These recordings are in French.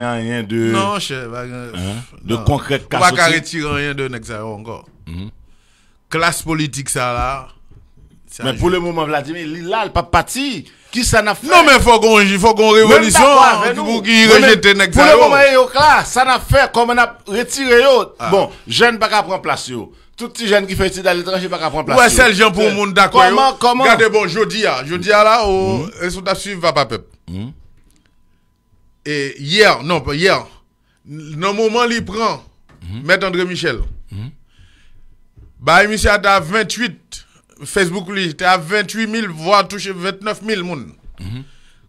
rien de. Non, chef. Euh, hein? De non. concret. On va retirer rien de Nexar encore. -hmm. Classe politique, ça là. mais pour le moment, Vladimir, là, n'est pas parti. Qui ça n'a fait Non, mais il faut qu'on faut qu'on révolution pour qu'il rejette Nexar. Pour le moment, yo, classe. ça n'a fait comme on a retiré yo. Ah. Bon, jeune pas qu'à prendre place yo. Tout petit jeune qui fait études à l'étranger pas qu'à prendre place. Ouais, c'est le gens pour le monde d'accord. Comment, comment Regardez, bon, jeudi, jeudi là, au à mhm. suivre, va pas peuple. Mhm et hier, non, pas hier, dans le moment où il prend, mm André Michel, mm -hmm. bah, il a 28, Facebook, lui, il à 28 000, voire touché 29 000 personnes.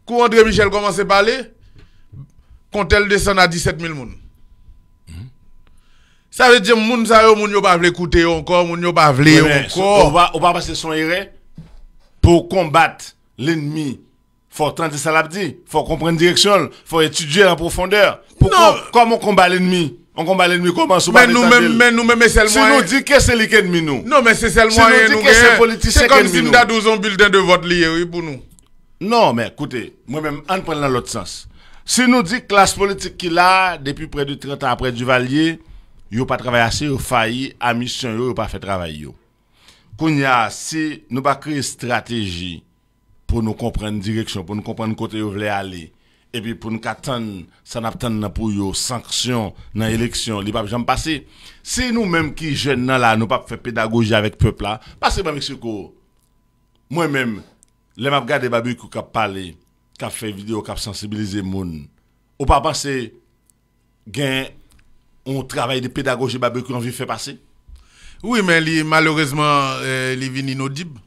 Quand André Michel commence à parler, quand elle descend à 17 000 personnes. Ça veut dire que les gens ne pas écouter encore, les gens pas encore. On va, on va passer son erreur pour combattre l'ennemi faut tenter ça l'abdi, faut comprendre direction, faut étudier en profondeur. Pourquoi, on combat l'ennemi? On combat l'ennemi comment? Mais nous-mêmes, mais nous-mêmes, c'est le moyen. Si nous dit que c'est l'ennemi nous. Non, mais c'est le moyen. Si nous dit que c'est politique. C'est comme si nous avons un bulletin de vote lié, oui, pour nous. Non, mais écoutez, moi-même, on prend dans l'autre sens. Si nous dit que classe politique qu'il a depuis près de 30 ans après Duvalier, Il n'a pas travaillé assez, il a failli à mission, il n'a pas fait travail. y a, si nous pas créé stratégie, pour nous comprendre direction, pour nous comprendre côté où voulez aller. Et puis pour nous attendre, ça attendre pour nous sanctions dans l'élection, les pas j'en passer. C'est nous-mêmes qui jeunes là, nous pas faire pédagogie avec le peuple là. Parce que Mexico, moi-même, les m'a qui a parlé, qui font fait vidéo, qui a sensibilisé monde. Ou pas penser gain on travaille de pédagogie que qui veut fait passer. Oui, mais malheureusement, euh, les vini inaudibles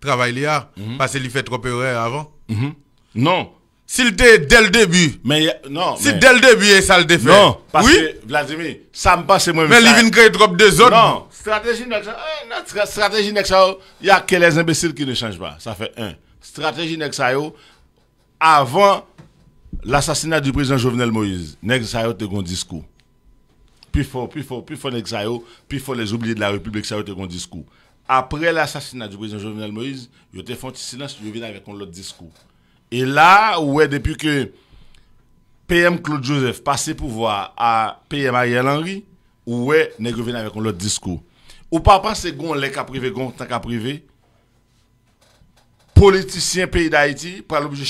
travail là, mhm. parce qu'il fait trop erreur avant. Mhm. Non. S'il était dès le début. Mais non. Si dès le début, ça le défait. Non. Parce que Vladimir, ça me passe moi Mais il vient créer trop de zones. Non. Stratégie eh, notre stratégie oh. il y a que les imbéciles qui ne changent pas. Ça fait un. Stratégie Nexayo, oh. avant l'assassinat du président Jovenel Moïse, Nexayo oh, te un discours. puis fort, plus fort, plus faut Nexayo, plus faut les oublier de la République, ça te un discours après l'assassinat du président Jovenel Moïse, y a fait un silence, ils a avec un autre discours. Et là, ouais, depuis que PM Claude Joseph passé pouvoir à PM Ariel Henry, ouais, y revenait avec un autre discours. Ou pas penser qu'on les cas privé, qu'on tant qu'à privé, politicien pays d'Haïti, pas l'objet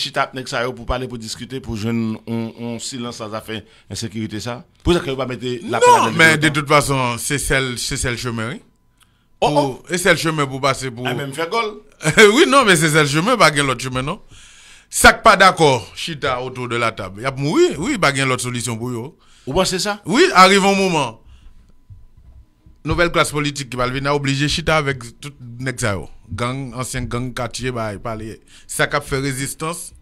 ça, pour parler, pour discuter, pour jouer un, silence ça fait insécurité ça. Pour ça que vous pas mettre la Non, mais de toute façon, c'est celle, c'est celle chemin, Oh, oh. Et c'est le chemin pour passer pour. Ah, même fait oui, non, mais c'est le chemin, pas l'autre chemin, non? Ça pas d'accord, Chita autour de la table. Il a oui, pas l'autre solution pour Ou Vous c'est ça? Oui, arrive un moment. Nouvelle classe politique qui va venir obliger Chita avec tout Nexao. Gang, ancien gang quartier, bah, il parle. Ça qui fait résistance,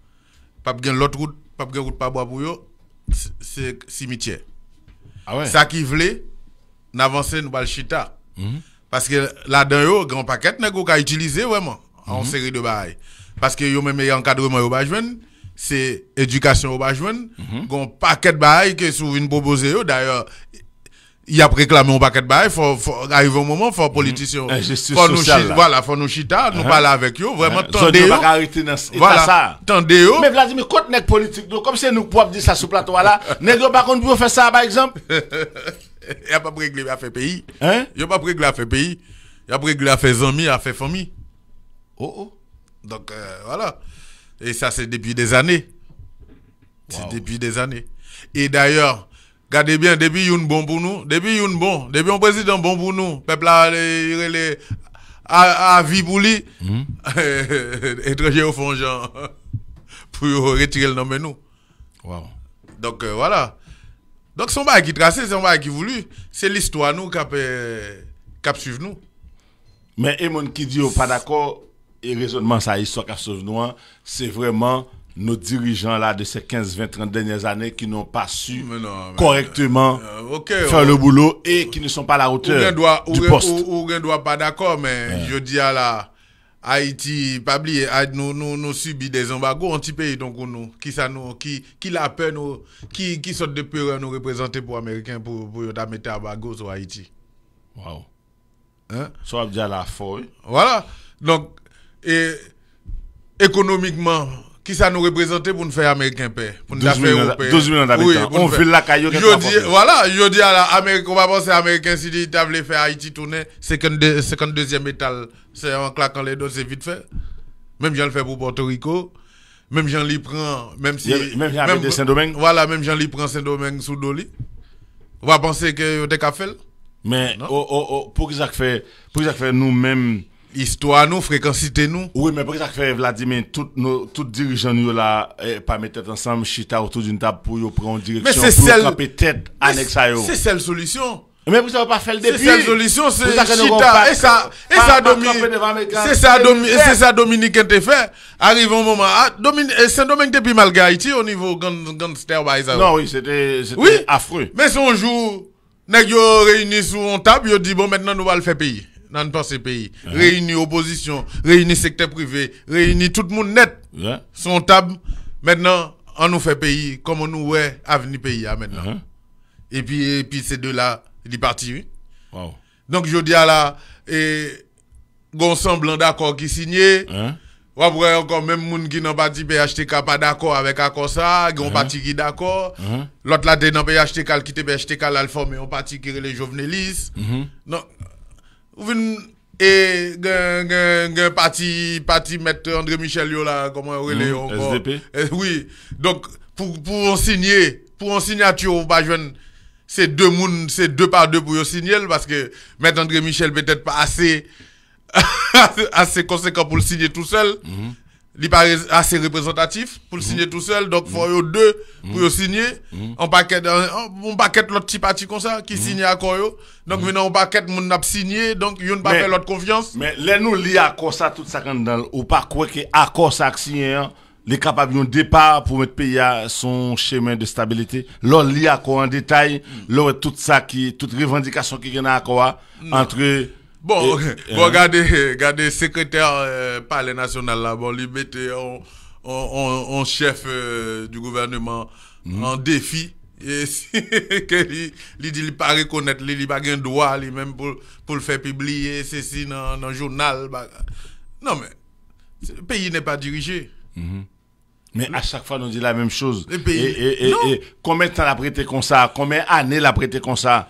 pas bien l'autre route, pas bien route pas bois pour eux, c'est cimetière. Ah ouais? Ça qui voulait, n'avancer, nous va Chita. -hmm. Parce que là-dedans, grand paquet qui utilisé vraiment en mhm. série de bail. Parce que yo même encadrement au c'est éducation au jeune, mhm. paquet de bail qui sous une proposé. d'ailleurs il y a préclamé un paquet de bail, il faut arriver au moment, faut mhm. politicien. Eh, faut nous chita, voilà, il faut nous chita, nous uh-huh. parler avec eux, vraiment, eh, tendez vous Voilà, tendez vous Mais Vladimir, quand est politique, comme si nous pouvons dire ça sur le plateau, là, n'est-ce pas qu'on peut faire ça, par exemple? Il a pas réglé à faire pays. Hein? Il a pas réglé à faire pays. Il a pas réglé à faire amis, à faire famille. Oh oh. Donc euh, voilà. Et ça, c'est depuis des années. C'est depuis des années. Et d'ailleurs, regardez bien, depuis y a une bon pour nous, depuis y a une bon, depuis un président bon pour nous, peuple a, les, à, vie pour lui, hmm. étranger au fond, genre, pour retirer le nom de nous. Donc euh, voilà. Donc, son bail qui tracé, un bail qui voulu, c'est l'histoire nous qui a suivi nous. Mais et gens qui dit oh, pas d'accord et raisonnement ça histoire a nous, hein. c'est vraiment nos dirigeants là de ces 15 20 30 dernières années qui n'ont pas su correctement euh, oh. faire le boulot et qui ne sont pas à la hauteur ou doit, du poste. doit pas d'accord mais je dis à la Haïti, pas oublier, ah, nous, nous, des embargos anti-pays, donc nous, qui ça nous, qui, qui la peur nous, qui, qui de peur nous représenter pour Américains pour, pour mettre embargo sur Haïti. Wow. Hein? Soit déjà la foi. Voilà. Donc, et, économiquement, qui ça nous représente pour nous faire américain paix pour nous faire 12 millions d'habitants on veut la caillou je dis voilà je dis à la on va penser américain si tu veulent faire Haïti tourner 52 52e métal c'est en claquant les doigts c'est vite fait même j'en le fais pour Porto Rico même j'en l'y prend même si même j'en de Saint-Domingue voilà même j'en l'y prend Saint-Domingue sous Doli on va penser que a des faire mais oh, oh, oh, pour qu'ils fait pour fait nous-mêmes histoire nous, fréquencité nous. Oui, mais pour ça que fait Vladimir, Toutes nos tout dirigeants là, eh, pas mettre ensemble, chita autour d'une table pour yo prendre direction, mais pour celle... tête être annexe à C'est celle solution. Mais vous savez pas faire le début. C'est celle solution, c'est chita. Et ça, et ça, Dominique, c'est ça, Dominique, c'est ça, Dominique, fait. Arrive un moment, ah, Dominique, eh, Saint-Domingue, depuis malgré au niveau gangster, Non, oui, c'était, c'était oui? affreux. Mais son jour, nest réunis sur une table, il dit, bon, maintenant, nous allons le faire payer dans pas ce pays. Uh l'opposition, Réunis opposition, réunis secteur privé, réunis tout le monde net. Son table. Maintenant, on nous fait pays comme on nous ouais avenir pays hein, maintenant. Uh-huh. Et puis et puis ces deux-là, ils sont partis. Donc je dis à la et bon semblant d'accord qui signé. Uh -huh. Ou après, encore même moun qui n'ont pas dit PHTK ben, pas d'accord avec accord ça, qui ont uh-huh. parti qui d'accord. Uh-huh. L'autre là, dans PHTK, qui était PHTK, là, mais on parti qui est les jovenelis. Non, Vin E gen, gen, gen pati, pati André Michel yo la, koman yo rele oui, Donc, pour signer, on signye, pou on signature ou ba jwen, se deux moun, se deux par deux pour yo signer. Parce que met André Michel petet pa ase, assez conséquent pour le signer tout seul hmm il pas assez représentatif pour le mhm. signer tout seul. Donc, il mhm. faut deux mhm. pour le signer. On paquet, un paquet l'autre petit parti comme ça, qui signe à quoi Donc, maintenant, on paquet, mon a signé. Donc, il n'y a pas fait l'autre confiance. Mais, les nous liés à ça, tout ça, ou pas quoi que à ça, signé, hein. les capables d'un départ pour mettre pays à son chemin de stabilité. l'accord lié à en détail, mm. l'on tout ça qui, toute revendication qui est à quoi, entre Bon, bon regardez, le secrétaire euh, palais national là, bon, lui mettez en, chef euh, du gouvernement mhm. en défi. Et si, qu'il ne dit, pas reconnaître, lui, il pas un droit, même pour, le faire publier, ceci dans, le journal. Bah. Non, mais, le pays n'est pas dirigé. Mhm. Mais à chaque fois, on dit la même chose. Et, et, et, combien de temps l'a prêté comme ça Combien d'années l'a prêté comme ça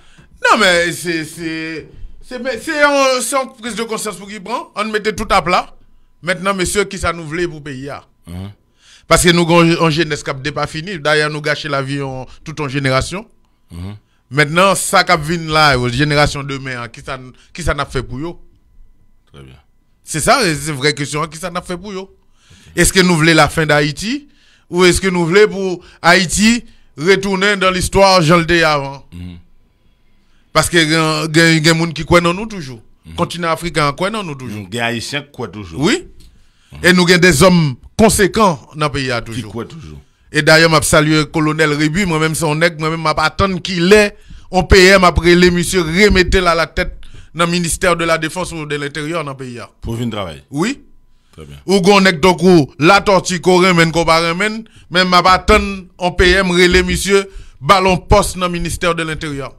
Non, mais c'est. C'est en prise de conscience pour qui prend. On mettait tout à plat. Maintenant, monsieur, qui ça nous voulait pour payer ah? hein? Parce que nous, en jeunesse, qui n'est pas fini. D'ailleurs, nous gâchons la vie en, toute en génération. Hein? Maintenant, ça qui vient là, génération demain, hein, qui ça, qui ça n'a fait pour eux Très bien. C'est ça, c'est vraie question. Qui ça n'a fait pour eux Est-ce que nous voulons la fin d'Haïti Ou est-ce que nous voulons pour Haïti retourner dans l'histoire, j'en le avant parce que y a des gens qui croient en nous toujours. Le mhm. continent africain croit en nous toujours. Les mm, haïtiens croient toujours. Oui. Mhm. Et nous avons des hommes conséquents dans le pays toujours. Qui croient toujours. Et d'ailleurs, je salue le colonel Rébu, moi-même son nègre, moi-même m'attends qu'il est on PM après les monsieur remettre la la tête dans le ministère de la Défense ou de l'Intérieur dans le pays. Pour venir travailler. Oui. Très bien. Ou gon dokou, la Torti qu'on remen, qu'on pas remen, mais m'attends on PM relé monsieur ballon poste dans le ministère de l'Intérieur.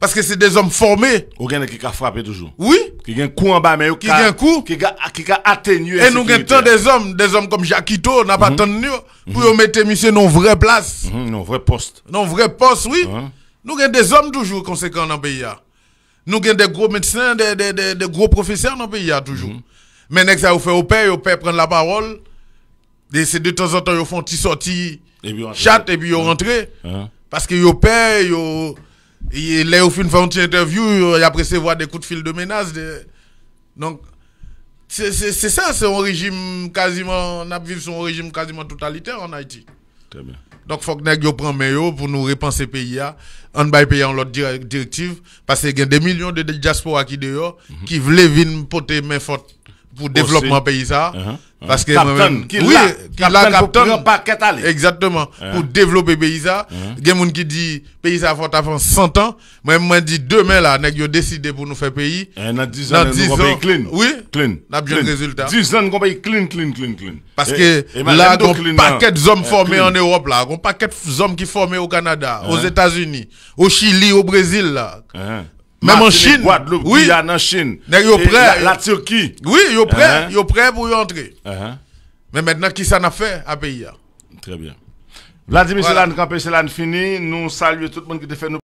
Parce que c'est des hommes formés. Ou qui a frappé toujours. Oui. Qui a un coup en bas, mais qui a un coup. Qui a, qui atténué. Et nous avons tant des hommes, des hommes comme Jacquito, n'a pas mhm. tant de mhm. pour mettre monsieur dans vraie place. Mhm, non vrai poste. Non vrai poste, oui. Nous avons des hommes toujours conséquents dans le pays. Hein. Nous avons des gros médecins, des, des, des, gros professeurs dans le pays hein, toujours. Mais next, ça vous fait au père, au père prendre la parole. c'est de temps en temps, ils font une sortie chat et puis ils rentrent. Parce que au père, ils il là, au fin une interview, il a voir des coups de fil de menace. Donc, c'est ça, c'est un régime quasiment, on a son régime quasiment totalitaire en Haïti. Très bien. Donc, il faut que nous prenions pour nous repenser le pays. On va payer en l'autre directive, parce qu'il y a des millions de diaspora qui dehors, mhm. qui veulent venir porter main forte pour développement pays ça uh-huh. uh-huh. parce que captain, qui oui la paquet exactement uh-huh. pour développer pays ça il y a qui dit pays ça faut avant 100 ans moi moi dit demain là nèg décidé décider pour nous faire pays eh, dans 10 ans nous pays clean oui clean n'a bien résultat 10 ans nous pays clean clean clean clean parce eh, que eh, là un hein. paquet d'hommes formés en Europe là un paquet d'hommes qui formés au Canada aux États-Unis au Chili au Brésil là même en Chine. Guadeloupe, oui. en Chine. La, Turquie. Oui, ils sont prêts. Ils pour y entrer. Uh-huh. Mais maintenant, qui ça a fait à pays Très bien. Vladimir, voilà. quand PIA fini. Nous saluons tout le monde qui a fait nous.